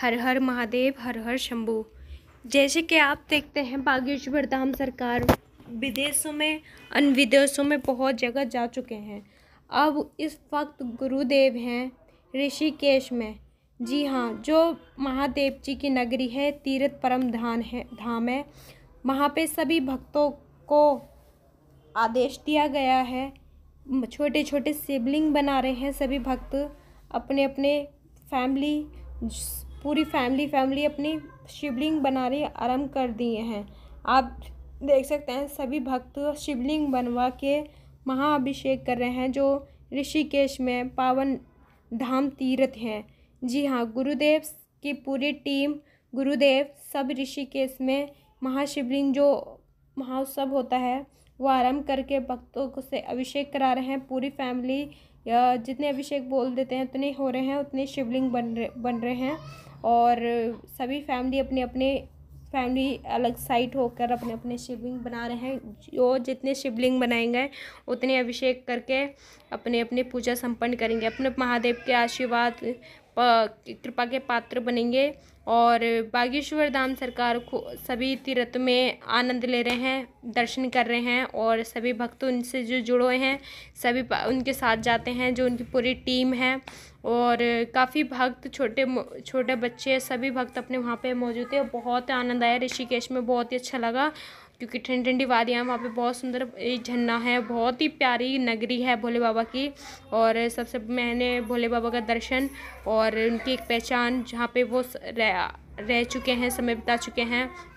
हर हर महादेव हर हर शंभु जैसे कि आप देखते हैं बागेश्वर धाम सरकार विदेशों में अन विदेशों में बहुत जगह जा चुके हैं अब इस वक्त गुरुदेव हैं ऋषिकेश में जी हाँ जो महादेव जी की नगरी है तीर्थ परम धान है धाम है वहाँ पे सभी भक्तों को आदेश दिया गया है छोटे छोटे सिबलिंग बना रहे हैं सभी भक्त अपने अपने फैमिली पूरी फैमिली फैमिली अपनी शिवलिंग बनाने आरम्भ कर दिए हैं आप देख सकते हैं सभी भक्त शिवलिंग बनवा के महाअभिषेक कर रहे हैं जो ऋषिकेश में पावन धाम तीर्थ हैं जी हाँ गुरुदेव की पूरी टीम गुरुदेव सब ऋषिकेश में महाशिवलिंग जो महोत्सव होता है वो आरम्भ करके भक्तों को से अभिषेक करा रहे हैं पूरी फैमिली या जितने अभिषेक बोल देते हैं उतने हो रहे हैं उतने शिवलिंग बन रहे बन रहे हैं और सभी फैमिली अपने अपने फैमिली अलग साइड होकर अपने अपने शिवलिंग बना रहे हैं जो जितने शिवलिंग बनाएंगे उतने अभिषेक करके अपने अपने पूजा संपन्न करेंगे अपने महादेव के आशीर्वाद कृपा के पात्र बनेंगे और बागेश्वर धाम सरकार को सभी तीर्थ में आनंद ले रहे हैं दर्शन कर रहे हैं और सभी भक्त उनसे जो जुड़े हुए हैं सभी उनके साथ जाते हैं जो उनकी पूरी टीम है और काफ़ी भक्त छोटे छोटे बच्चे सभी भक्त अपने वहाँ पे मौजूद थे बहुत आनंद आया ऋषिकेश में बहुत ही अच्छा लगा क्योंकि ठंडी ठंडी वादियाँ वहाँ पे बहुत सुंदर झरना है बहुत ही प्यारी नगरी है भोले बाबा की और सबसे मैंने भोले बाबा का दर्शन और उनकी एक पहचान जहाँ पे वो रह रह चुके हैं समय बिता चुके हैं